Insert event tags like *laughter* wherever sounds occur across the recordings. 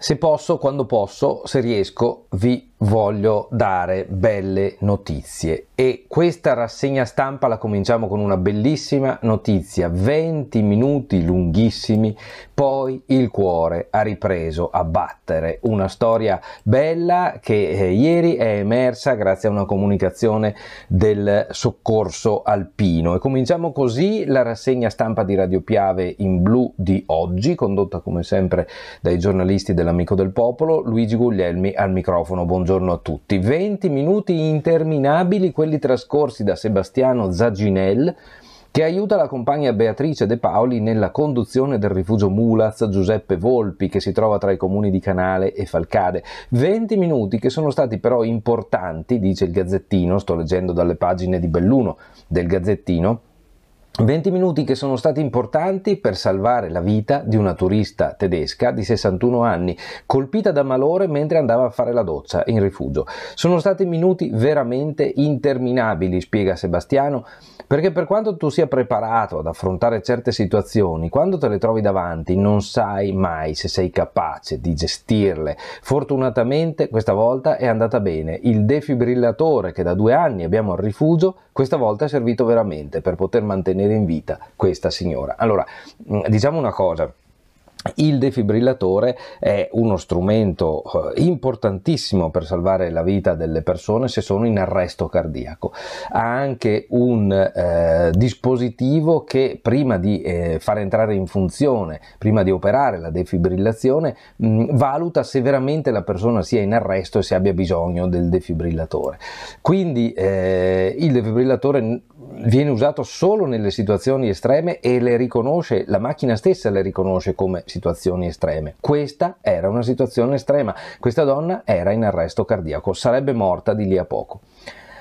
Se posso, quando posso, se riesco, vi voglio dare belle notizie e questa rassegna stampa la cominciamo con una bellissima notizia 20 minuti lunghissimi poi il cuore ha ripreso a battere una storia bella che eh, ieri è emersa grazie a una comunicazione del soccorso alpino e cominciamo così la rassegna stampa di Radio Piave in blu di oggi condotta come sempre dai giornalisti dell'amico del popolo Luigi Guglielmi al microfono buongiorno buongiorno a tutti. 20 minuti interminabili quelli trascorsi da Sebastiano Zaginel che aiuta la compagna Beatrice De Paoli nella conduzione del rifugio Mulaz Giuseppe Volpi che si trova tra i comuni di Canale e Falcade. 20 minuti che sono stati però importanti, dice il Gazzettino, sto leggendo dalle pagine di Belluno del Gazzettino, 20 minuti che sono stati importanti per salvare la vita di una turista tedesca di 61 anni, colpita da malore mentre andava a fare la doccia in rifugio. Sono stati minuti veramente interminabili, spiega Sebastiano, perché per quanto tu sia preparato ad affrontare certe situazioni, quando te le trovi davanti non sai mai se sei capace di gestirle. Fortunatamente questa volta è andata bene. Il defibrillatore che da due anni abbiamo al rifugio questa volta è servito veramente per poter mantenere in vita questa signora. Allora, diciamo una cosa il defibrillatore è uno strumento eh, importantissimo per salvare la vita delle persone se sono in arresto cardiaco. Ha anche un eh, dispositivo che prima di eh, far entrare in funzione, prima di operare la defibrillazione, mh, mm, valuta se veramente la persona sia in arresto e se abbia bisogno del defibrillatore. Quindi eh, il defibrillatore viene usato solo nelle situazioni estreme e le riconosce, la macchina stessa le riconosce come situazioni estreme. Questa era una situazione estrema, questa donna era in arresto cardiaco, sarebbe morta di lì a poco.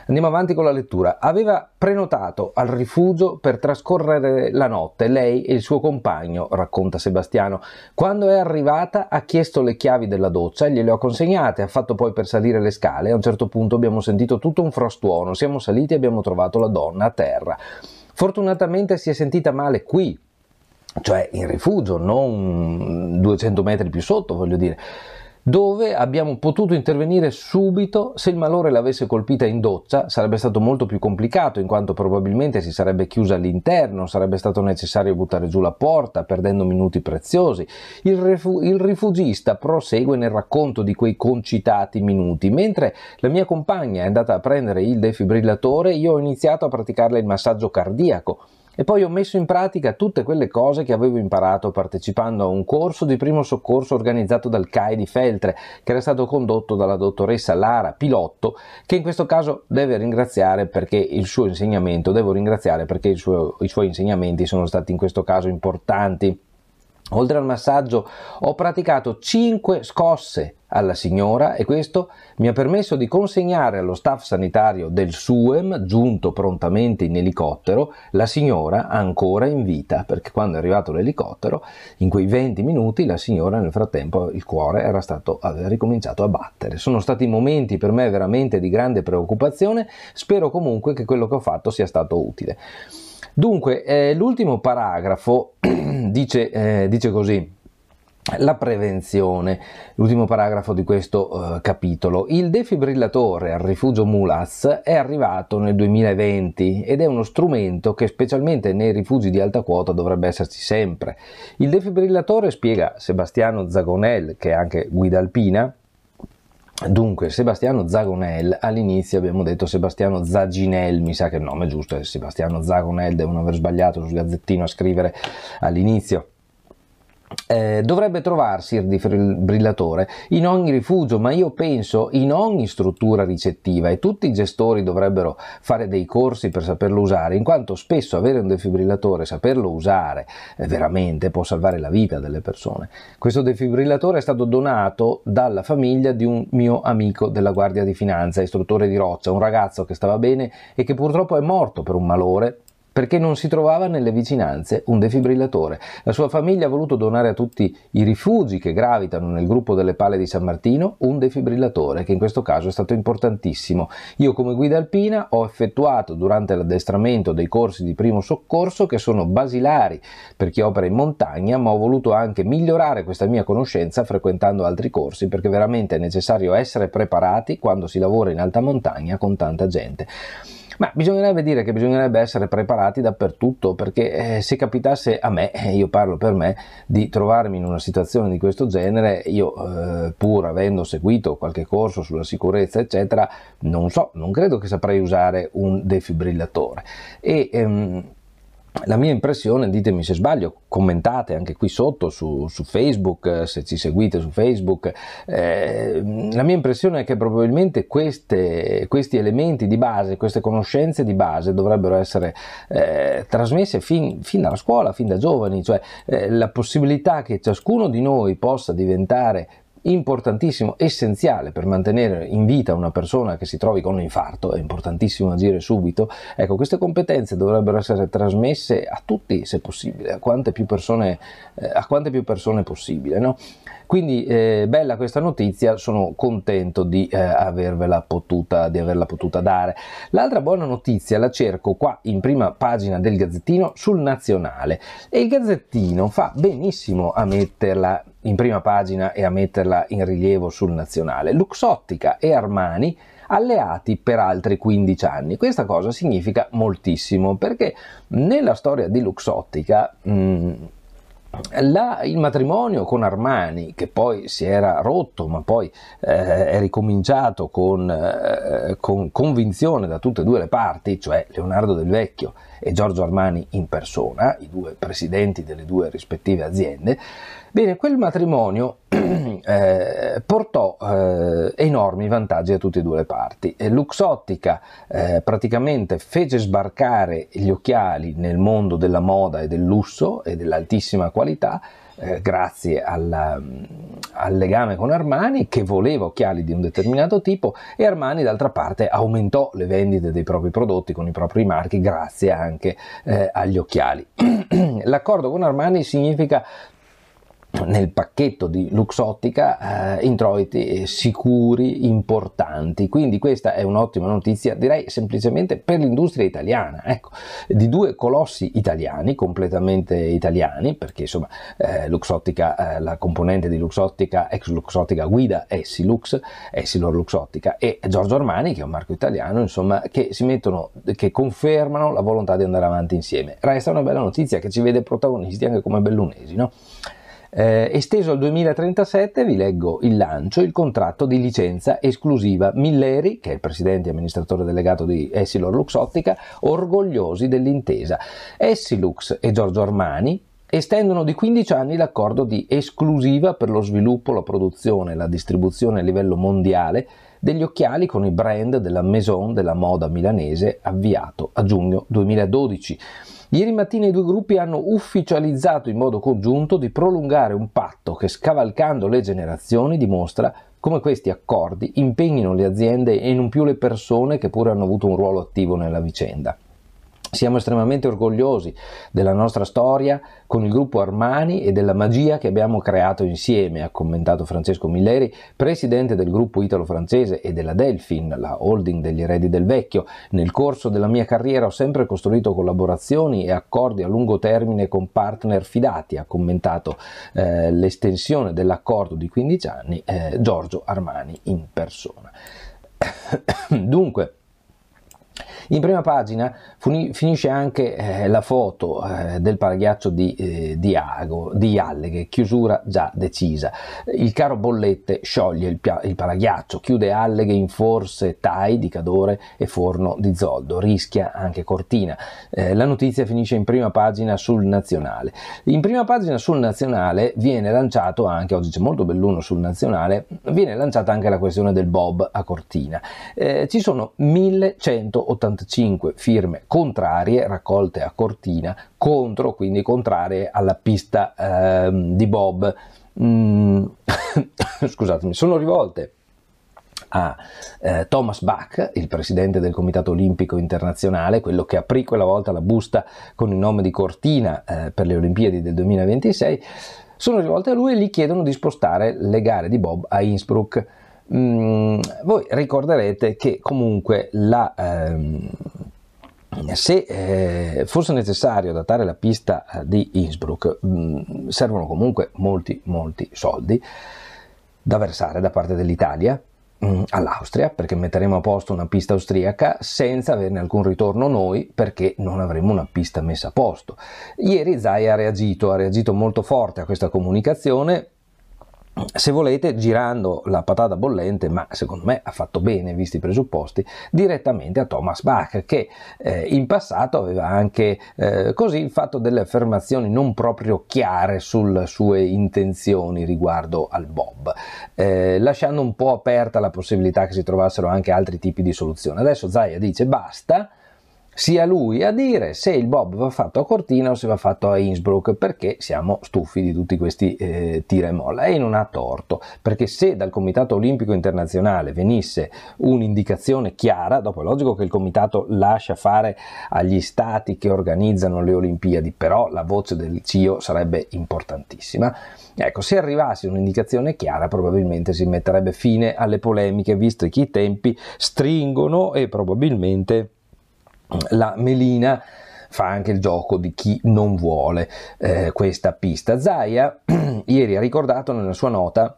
Andiamo avanti con la lettura. Aveva prenotato al rifugio per trascorrere la notte lei e il suo compagno, racconta Sebastiano. Quando è arrivata ha chiesto le chiavi della doccia, e gliele ho consegnate, ha fatto poi per salire le scale. A un certo punto abbiamo sentito tutto un frastuono, siamo saliti e abbiamo trovato la donna a terra. Fortunatamente si è sentita male qui, cioè in rifugio, non 200 metri più sotto, voglio dire dove abbiamo potuto intervenire subito se il malore l'avesse colpita in doccia sarebbe stato molto più complicato in quanto probabilmente si sarebbe chiusa all'interno sarebbe stato necessario buttare giù la porta perdendo minuti preziosi il, rifu- il rifugista prosegue nel racconto di quei concitati minuti mentre la mia compagna è andata a prendere il defibrillatore io ho iniziato a praticarle il massaggio cardiaco e poi ho messo in pratica tutte quelle cose che avevo imparato partecipando a un corso di primo soccorso organizzato dal CAI di Feltre, che era stato condotto dalla dottoressa Lara Pilotto, che in questo caso deve ringraziare perché il suo insegnamento, devo ringraziare perché suo, i suoi insegnamenti sono stati in questo caso importanti. Oltre al massaggio ho praticato 5 scosse alla signora e questo mi ha permesso di consegnare allo staff sanitario del SUEM, giunto prontamente in elicottero, la signora ancora in vita, perché quando è arrivato l'elicottero, in quei 20 minuti la signora nel frattempo il cuore era stato aveva ricominciato a battere. Sono stati momenti per me veramente di grande preoccupazione, spero comunque che quello che ho fatto sia stato utile. Dunque, eh, l'ultimo paragrafo *clears throat* dice, eh, dice così. La prevenzione, l'ultimo paragrafo di questo uh, capitolo. Il defibrillatore al rifugio Mulas è arrivato nel 2020 ed è uno strumento che specialmente nei rifugi di alta quota dovrebbe esserci sempre. Il defibrillatore, spiega Sebastiano Zagonel, che è anche guida alpina, Dunque, Sebastiano Zagonel, all'inizio abbiamo detto Sebastiano Zaginel, mi sa che il nome è giusto, è Sebastiano Zagonel, devono aver sbagliato sul gazzettino a scrivere all'inizio eh, dovrebbe trovarsi il defibrillatore in ogni rifugio, ma io penso in ogni struttura ricettiva e tutti i gestori dovrebbero fare dei corsi per saperlo usare, in quanto spesso avere un defibrillatore, saperlo usare eh, veramente può salvare la vita delle persone. Questo defibrillatore è stato donato dalla famiglia di un mio amico della Guardia di Finanza, istruttore di roccia, un ragazzo che stava bene e che purtroppo è morto per un malore perché non si trovava nelle vicinanze un defibrillatore. La sua famiglia ha voluto donare a tutti i rifugi che gravitano nel gruppo delle Pale di San Martino un defibrillatore, che in questo caso è stato importantissimo. Io come guida alpina ho effettuato durante l'addestramento dei corsi di primo soccorso che sono basilari per chi opera in montagna, ma ho voluto anche migliorare questa mia conoscenza frequentando altri corsi perché veramente è necessario essere preparati quando si lavora in alta montagna con tanta gente. Ma bisognerebbe dire che bisognerebbe essere preparati dappertutto, perché eh, se capitasse a me, eh, io parlo per me, di trovarmi in una situazione di questo genere, io eh, pur avendo seguito qualche corso sulla sicurezza, eccetera, non so, non credo che saprei usare un defibrillatore. E, ehm, la mia impressione, ditemi se sbaglio, commentate anche qui sotto su, su Facebook, eh, se ci seguite su Facebook, eh, la mia impressione è che probabilmente queste, questi elementi di base, queste conoscenze di base dovrebbero essere eh, trasmesse fin, fin, dalla scuola, fin da giovani, cioè eh, la possibilità che ciascuno di noi possa diventare importantissimo, essenziale per mantenere in vita una persona che si trovi con un infarto, è importantissimo agire subito. Ecco, queste competenze dovrebbero essere trasmesse a tutti, se possibile, a quante più persone, eh, a quante più persone possibile. No? Quindi eh, bella questa notizia, sono contento di, eh, avervela potuta, di averla potuta dare. L'altra buona notizia la cerco qua in prima pagina del Gazzettino sul Nazionale e il Gazzettino fa benissimo a metterla in prima pagina e a metterla in rilievo sul Nazionale. Luxottica e Armani alleati per altri 15 anni. Questa cosa significa moltissimo perché nella storia di Luxottica mh, mm, la, il matrimonio con Armani, che poi si era rotto, ma poi eh, è ricominciato con, eh, con convinzione da tutte e due le parti, cioè Leonardo Del Vecchio e Giorgio Armani in persona, i due presidenti delle due rispettive aziende, bene, quel matrimonio *clears throat* eh, portò eh, enormi vantaggi a tutte e due le parti. Luxottica eh, praticamente fece sbarcare gli occhiali nel mondo della moda e del lusso e dell'altissima qualità, eh, grazie alla, mm, al legame con Armani che voleva occhiali di un determinato tipo e Armani d'altra parte aumentò le vendite dei propri prodotti con i propri marchi grazie anche eh, agli occhiali. *clears throat* L'accordo con Armani significa nel pacchetto di Luxottica eh, introiti sicuri, importanti. Quindi questa è un'ottima notizia, direi semplicemente per l'industria italiana. Ecco, di due colossi italiani, completamente italiani, perché insomma eh, Luxottica, eh, la componente di Luxottica, ex Luxottica guida Essilux, Essilor Luxottica e Giorgio Armani, che è un marco italiano, insomma, che si mettono, che confermano la volontà di andare avanti insieme. Resta una bella notizia che ci vede protagonisti anche come bellunesi, no? Eh, esteso al 2037, vi leggo il lancio, il contratto di licenza esclusiva. Milleri, che è il presidente e amministratore delegato di Essilor Luxottica, orgogliosi dell'intesa. Essilux e Giorgio Armani, estendono di 15 anni l'accordo di esclusiva per lo sviluppo, la produzione e la distribuzione a livello mondiale degli occhiali con i brand della Maison della moda milanese avviato a giugno 2012. Ieri mattina i due gruppi hanno ufficializzato in modo congiunto di prolungare un patto che, scavalcando le generazioni, dimostra come questi accordi impegnino le aziende e non più le persone che pure hanno avuto un ruolo attivo nella vicenda. Siamo estremamente orgogliosi della nostra storia con il gruppo Armani e della magia che abbiamo creato insieme, ha commentato Francesco Milleri, presidente del gruppo italo-francese e della Delfin, la holding degli eredi del vecchio. Nel corso della mia carriera ho sempre costruito collaborazioni e accordi a lungo termine con partner fidati, ha commentato eh, l'estensione dell'accordo di 15 anni eh, Giorgio Armani in persona. *coughs* Dunque, in prima pagina finisce anche eh, la foto eh, del paraghiaccio di, eh, di, Ago, di Alleghe, chiusura già decisa. Il caro Bollette scioglie il, pia- il paraghiaccio, chiude Alleghe in forse Tai di Cadore e Forno di Zoldo, rischia anche Cortina. Eh, la notizia finisce in prima pagina sul Nazionale. In prima pagina sul Nazionale viene lanciato anche, oggi c'è molto belluno sul Nazionale, viene lanciata anche la questione del Bob a Cortina. Eh, ci sono 1100 185 firme contrarie raccolte a Cortina contro, quindi contrarie alla pista ehm, di Bob. Mm, *coughs* scusatemi, sono rivolte a eh, Thomas Bach, il presidente del Comitato Olimpico Internazionale, quello che aprì quella volta la busta con il nome di Cortina eh, per le Olimpiadi del 2026, sono rivolte a lui e gli chiedono di spostare le gare di Bob a Innsbruck voi ricorderete che comunque la, ehm, se eh, fosse necessario datare la pista eh, di Innsbruck, mh, servono comunque molti, molti soldi da versare da parte dell'Italia all'Austria perché metteremo a posto una pista austriaca senza averne alcun ritorno noi perché non avremo una pista messa a posto. Ieri Zai ha reagito, ha reagito molto forte a questa comunicazione se volete, girando la patata bollente, ma secondo me ha fatto bene, visti i presupposti, direttamente a Thomas Bach, che eh, in passato aveva anche eh, così fatto delle affermazioni non proprio chiare sulle sue intenzioni riguardo al Bob, eh, lasciando un po' aperta la possibilità che si trovassero anche altri tipi di soluzione. Adesso Zaya dice basta, sia lui a dire se il Bob va fatto a Cortina o se va fatto a Innsbruck, perché siamo stufi di tutti questi eh, tira e molla. E non ha torto, perché se dal Comitato Olimpico Internazionale venisse un'indicazione chiara, dopo è logico che il Comitato lascia fare agli stati che organizzano le Olimpiadi, però la voce del CIO sarebbe importantissima. Ecco, se arrivasse un'indicazione chiara probabilmente si metterebbe fine alle polemiche, visto che i tempi stringono e probabilmente la Melina fa anche il gioco di chi non vuole eh, questa pista. Zaia *clears throat* ieri ha ricordato nella sua nota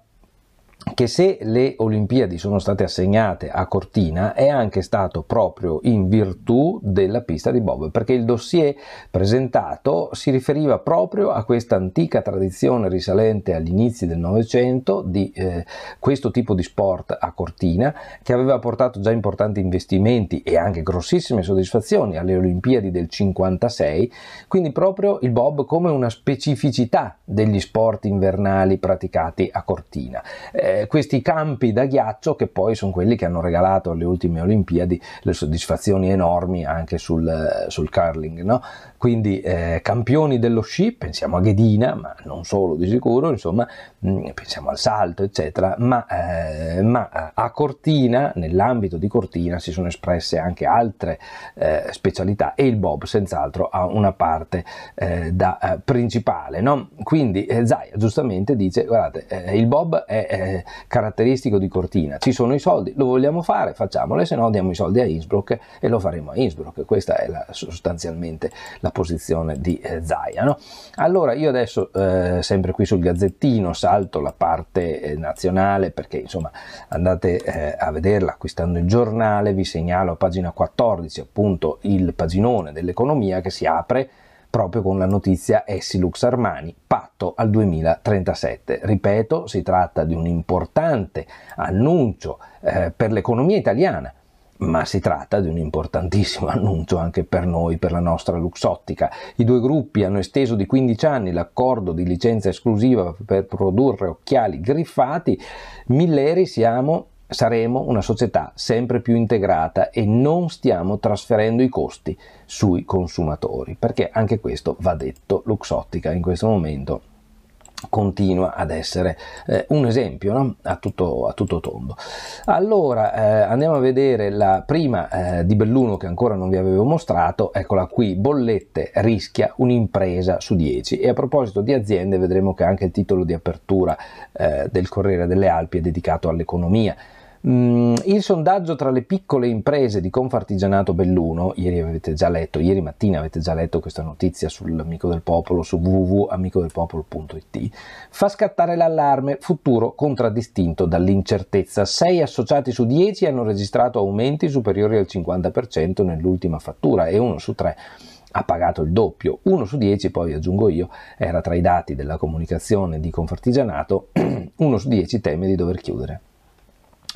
che se le Olimpiadi sono state assegnate a Cortina è anche stato proprio in virtù della pista di Bob, perché il dossier presentato si riferiva proprio a questa antica tradizione risalente agli inizi del Novecento di eh, questo tipo di sport a Cortina, che aveva portato già importanti investimenti e anche grossissime soddisfazioni alle Olimpiadi del 56, quindi proprio il Bob come una specificità degli sport invernali praticati a Cortina. Eh, eh, questi campi da ghiaccio che poi sono quelli che hanno regalato alle ultime Olimpiadi le soddisfazioni enormi anche sul, eh, sul curling, no? Quindi eh, campioni dello sci, pensiamo a Ghedina, ma non solo di sicuro, insomma, mh, mm, pensiamo al salto, eccetera, ma, eh, ma, a Cortina, nell'ambito di Cortina, si sono espresse anche altre eh, specialità e il Bob senz'altro ha una parte eh, da eh, principale. No? Quindi eh, Zaia giustamente dice, guardate, il Bob è caratteristico di Cortina, ci sono i soldi, lo vogliamo fare, facciamolo, se no diamo i soldi a Innsbruck e lo faremo a Innsbruck. Questa è la, sostanzialmente la questa posizione di eh, Zaia. Allora io adesso eh, sempre qui sul gazzettino salto la parte eh, nazionale perché insomma andate eh, a vederla acquistando il giornale, vi segnalo a pagina 14 appunto il paginone dell'economia che si apre proprio con la notizia Essilux Armani, patto al 2037. Ripeto, si tratta di un importante annuncio eh, per l'economia italiana ma si tratta di un importantissimo *laughs* annuncio anche per noi, per la nostra Luxottica. I due gruppi hanno esteso di 15 anni l'accordo di licenza esclusiva per produrre occhiali griffati. Milleri siamo saremo una società sempre più integrata e non stiamo trasferendo i costi sui consumatori, perché anche questo va detto, Luxottica in questo momento continua ad essere eh, un esempio no? a, tutto, a, tutto, tondo. Allora eh, andiamo a vedere la prima eh, di Belluno che ancora non vi avevo mostrato, eccola qui, bollette rischia un'impresa su 10 e a proposito di aziende vedremo che anche il titolo di apertura eh, del Corriere delle Alpi è dedicato all'economia Mm, il sondaggio tra le piccole imprese di Confartigianato Belluno, ieri avete già letto, ieri mattina avete già letto questa notizia sull'Amico del Popolo su www.amicodelpopolo.it, fa scattare l'allarme futuro contraddistinto dall'incertezza. 6 associati su 10 hanno registrato aumenti superiori al 50% nell'ultima fattura e uno su 3 ha pagato il doppio, uno su 10 poi aggiungo io, era tra i dati della comunicazione di Confartigianato, *clears throat* uno su 10 teme di dover chiudere.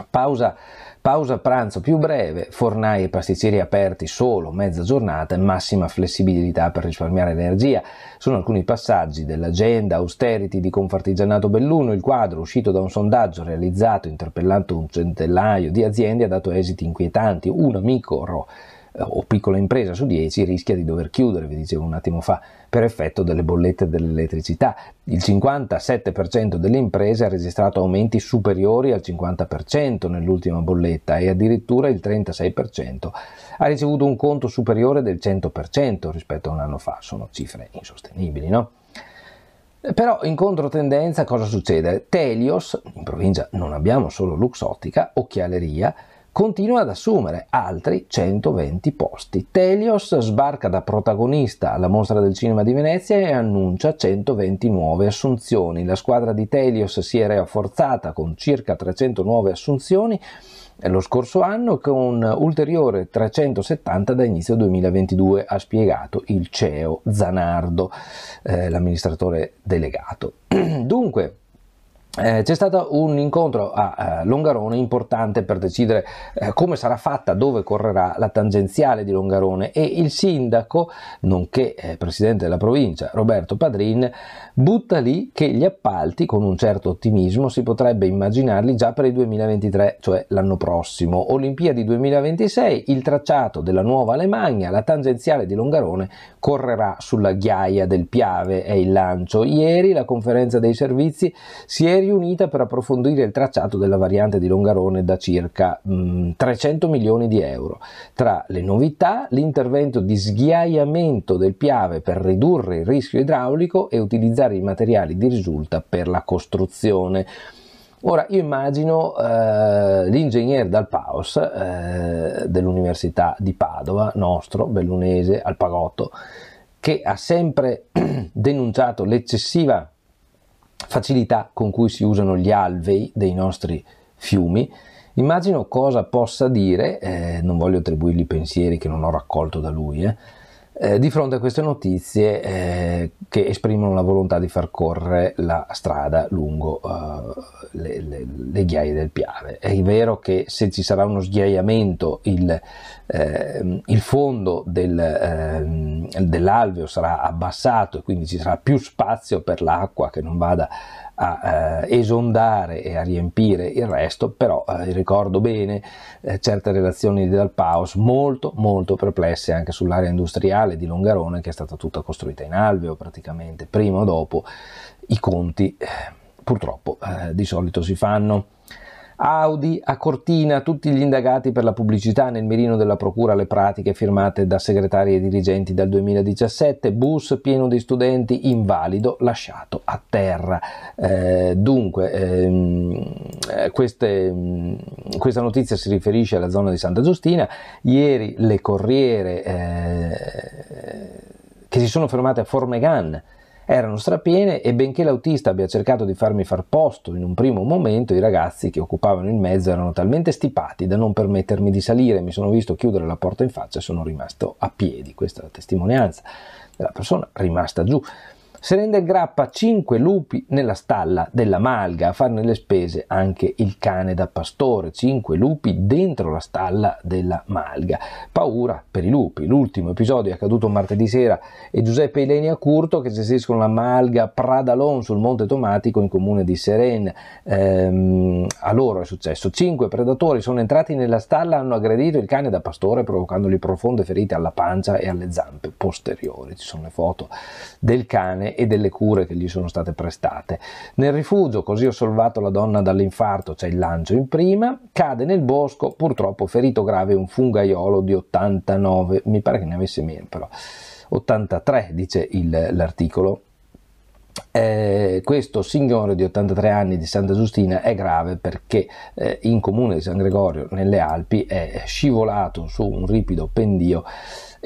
Pausa, pausa pranzo più breve, fornai e pasticceri aperti solo mezza giornata e massima flessibilità per risparmiare energia. Sono alcuni passaggi dell'agenda austerity di Confartigianato Belluno, il quadro uscito da un sondaggio realizzato interpellando un centellaio di aziende ha dato esiti inquietanti. Un amico ro eh, o piccola impresa su 10 rischia di dover chiudere, vi dicevo un attimo fa, per effetto delle bollette dell'elettricità. Il 57% delle imprese ha registrato aumenti superiori al 50% nell'ultima bolletta e addirittura il 36% ha ricevuto un conto superiore del 100% rispetto a un anno fa. Sono cifre insostenibili, no? Però in controtendenza cosa succede? Telios, in provincia non abbiamo solo Luxottica, Occhialeria, continua ad assumere altri 120 posti. Telios sbarca da protagonista alla Mostra del Cinema di Venezia e annuncia 120 nuove assunzioni. La squadra di Telios si è rafforzata con circa 300 nuove assunzioni lo scorso anno con ulteriore 370 da inizio 2022, ha spiegato il CEO Zanardo, eh, l'amministratore delegato. *clears throat* Dunque, eh, c'è stato un incontro a eh, Longarone importante per decidere eh, come sarà fatta, dove correrà la tangenziale di Longarone e il sindaco, nonché eh, presidente della provincia, Roberto Padrin, butta lì che gli appalti, con un certo ottimismo, si potrebbe immaginarli già per il 2023, cioè l'anno prossimo. Olimpiadi 2026, il tracciato della nuova Alemagna, la tangenziale di Longarone correrà sulla ghiaia del Piave, è il lancio. Ieri la conferenza dei servizi si è riunita per approfondire il tracciato della variante di Longarone da circa mh, mm, 300 milioni di euro. Tra le novità, l'intervento di sghiaiamento del Piave per ridurre il rischio idraulico e utilizzare i materiali di risulta per la costruzione. Ora io immagino eh, l'ingegnere dal Paos eh, dell'Università di Padova, nostro, bellunese, al Pagotto, che ha sempre *clears throat* denunciato l'eccessiva facilità con cui si usano gli alvei dei nostri fiumi, immagino cosa possa dire, eh, non voglio attribuirgli pensieri che non ho raccolto da lui, eh, eh, di fronte a queste notizie eh, che esprimono la volontà di far correre la strada lungo eh, le, le, le, ghiaie del Piave. È vero che se ci sarà uno sghiaiamento il, eh, il fondo del, ehm, dell'alveo sarà abbassato e quindi ci sarà più spazio per l'acqua che non vada a eh, esondare e a riempire il resto, però eh, ricordo bene eh, certe relazioni dal Paus molto molto perplesse anche sull'area industriale di Longarone che è stata tutta costruita in alveo praticamente, prima o dopo i conti eh, purtroppo eh, di solito si fanno. Audi, a Cortina, tutti gli indagati per la pubblicità nel mirino della Procura le pratiche firmate da segretari e dirigenti dal 2017, bus pieno di studenti invalido lasciato a terra. Eh, dunque, ehm, eh, queste, mm, questa notizia si riferisce alla zona di Santa Giustina. Ieri le corriere eh, che si sono fermate a Formegan erano strapiene e benché l'autista abbia cercato di farmi far posto in un primo momento, i ragazzi che occupavano il mezzo erano talmente stipati da non permettermi di salire, mi sono visto chiudere la porta in faccia e sono rimasto a piedi, questa è la testimonianza della persona rimasta giù. Se rende ingrappa 5 lupi nella stalla della malga a farne le spese anche il cane da pastore, 5 lupi dentro la stalla della malga. Paura per i lupi. L'ultimo episodio è accaduto martedì sera e Giuseppe Ilenia Curto che gestiscono la malga Pradalon sul Monte Tomatico in comune di Seren. Ehm, a loro è successo. 5 predatori sono entrati nella stalla, hanno aggredito il cane da pastore provocandogli profonde ferite alla pancia e alle zampe posteriori. Ci sono le foto del cane e delle cure che gli sono state prestate. Nel rifugio, così ho salvato la donna dall'infarto, c'è il lancio in prima, cade nel bosco, purtroppo ferito grave un fungaiolo di 89, mi pare che ne avesse meno però, 83 dice il, l'articolo. Eh, questo signore di 83 anni di Santa Giustina è grave perché eh, in comune di San Gregorio nelle Alpi è scivolato su un ripido pendio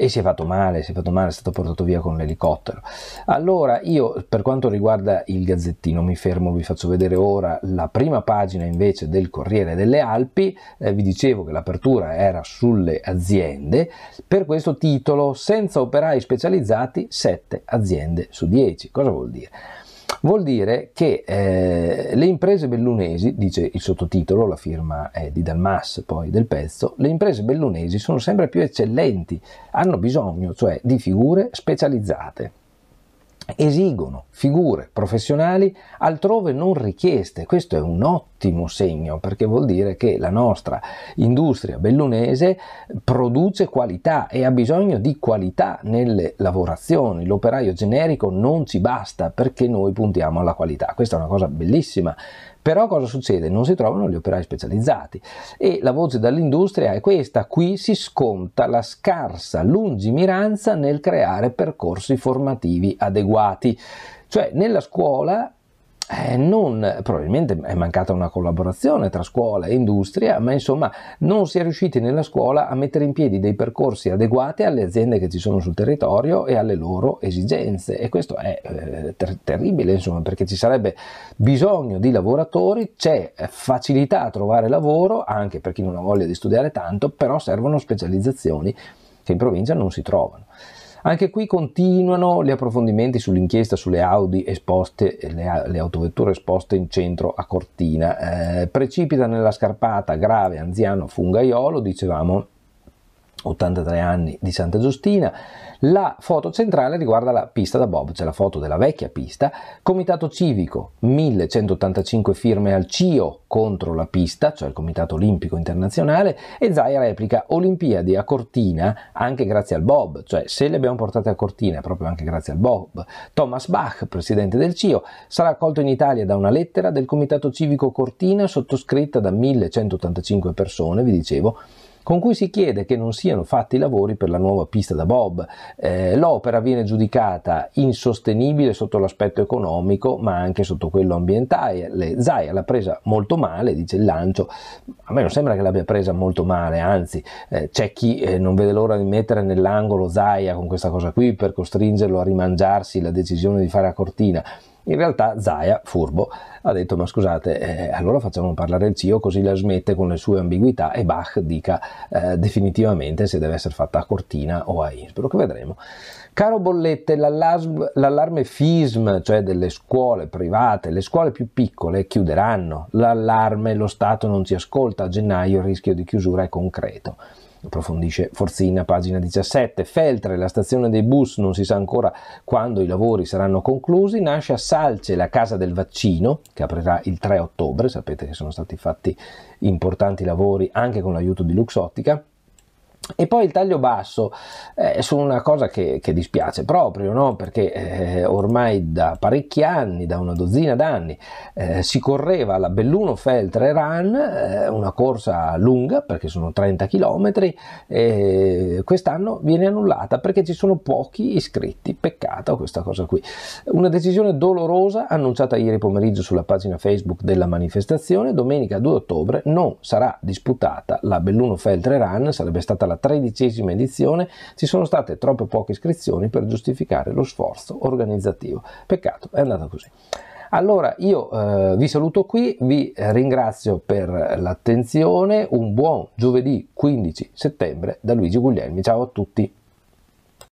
e si è fatto male, si è fatto male, è stato portato via con l'elicottero. Allora io per quanto riguarda il Gazzettino mi fermo, vi faccio vedere ora la prima pagina invece del Corriere delle Alpi, eh, vi dicevo che l'apertura era sulle aziende, per questo titolo senza operai specializzati 7 aziende su 10, cosa vuol dire? Vuol dire che eh, le imprese bellunesi, dice il sottotitolo, la firma è di Dalmas poi del pezzo, le imprese bellunesi sono sempre più eccellenti, hanno bisogno cioè di figure specializzate esigono figure professionali altrove non richieste. Questo è un ottimo segno perché vuol dire che la nostra industria bellunese produce qualità e ha bisogno di qualità nelle lavorazioni. L'operaio generico non ci basta perché noi puntiamo alla qualità. Questa è una cosa bellissima però cosa succede? Non si trovano gli operai specializzati e la voce dall'industria è questa, qui si sconta la scarsa lungimiranza nel creare percorsi formativi adeguati. Cioè nella scuola eh, non, probabilmente è mancata una collaborazione tra scuola e industria, ma insomma non si è riusciti nella scuola a mettere in piedi dei percorsi adeguati alle aziende che ci sono sul territorio e alle loro esigenze e questo è eh, ter- terribile insomma perché ci sarebbe bisogno di lavoratori, c'è facilità a trovare lavoro anche per chi non ha voglia di studiare tanto, però servono specializzazioni che in provincia non si trovano. Anche qui continuano gli approfondimenti sull'inchiesta sulle Audi esposte, le, le autovetture esposte in centro a Cortina. Eh, precipita nella scarpata grave anziano fungaiolo, dicevamo, 83 anni di Santa Giustina. La foto centrale riguarda la pista da Bob, c'è cioè la foto della vecchia pista. Comitato civico, 1185 firme al CIO contro la pista, cioè il Comitato Olimpico Internazionale, e Zaya replica Olimpiadi a Cortina anche grazie al Bob, cioè se le abbiamo portate a Cortina proprio anche grazie al Bob. Thomas Bach, presidente del CIO, sarà accolto in Italia da una lettera del Comitato Civico Cortina sottoscritta da 1185 persone, vi dicevo, con cui si chiede che non siano fatti i lavori per la nuova pista da Bob. Eh, l'opera viene giudicata insostenibile sotto l'aspetto economico, ma anche sotto quello ambientale. Zaya l'ha presa molto male, dice il lancio. A me non sembra che l'abbia presa molto male, anzi, eh, c'è chi eh, non vede l'ora di mettere nell'angolo Zaya con questa cosa qui per costringerlo a rimangiarsi la decisione di fare a cortina. In realtà Zaya, furbo, ha detto ma scusate, eh, allora facciamo parlare il zio così la smette con le sue ambiguità e Bach dica eh, definitivamente se deve essere fatta a Cortina o a Innsbruck, vedremo. Caro Bollette, l'allarme FISM, cioè delle scuole private, le scuole più piccole chiuderanno, l'allarme lo Stato non ci ascolta, a gennaio il rischio di chiusura è concreto approfondisce Forzina, pagina 17. Feltre, la stazione dei bus, non si sa ancora quando i lavori saranno conclusi, nasce a Salce la casa del vaccino, che aprirà il 3 ottobre, sapete che sono stati fatti importanti lavori anche con l'aiuto di Luxottica, e poi il taglio basso eh, su una cosa che, che dispiace proprio, no? perché eh, ormai da parecchi anni, da una dozzina d'anni, eh, si correva la Belluno Feltre Run, eh, una corsa lunga perché sono 30 km, e quest'anno viene annullata perché ci sono pochi iscritti. Peccato questa cosa qui. Una decisione dolorosa annunciata ieri pomeriggio sulla pagina Facebook della manifestazione, domenica 2 ottobre non sarà disputata la Belluno Feltre Run, sarebbe stata alla tredicesima edizione ci sono state troppe poche iscrizioni per giustificare lo sforzo organizzativo. Peccato, è andata così. Allora io eh, vi saluto qui, vi ringrazio per l'attenzione, un buon giovedì 15 settembre da Luigi Guglielmi, ciao a tutti.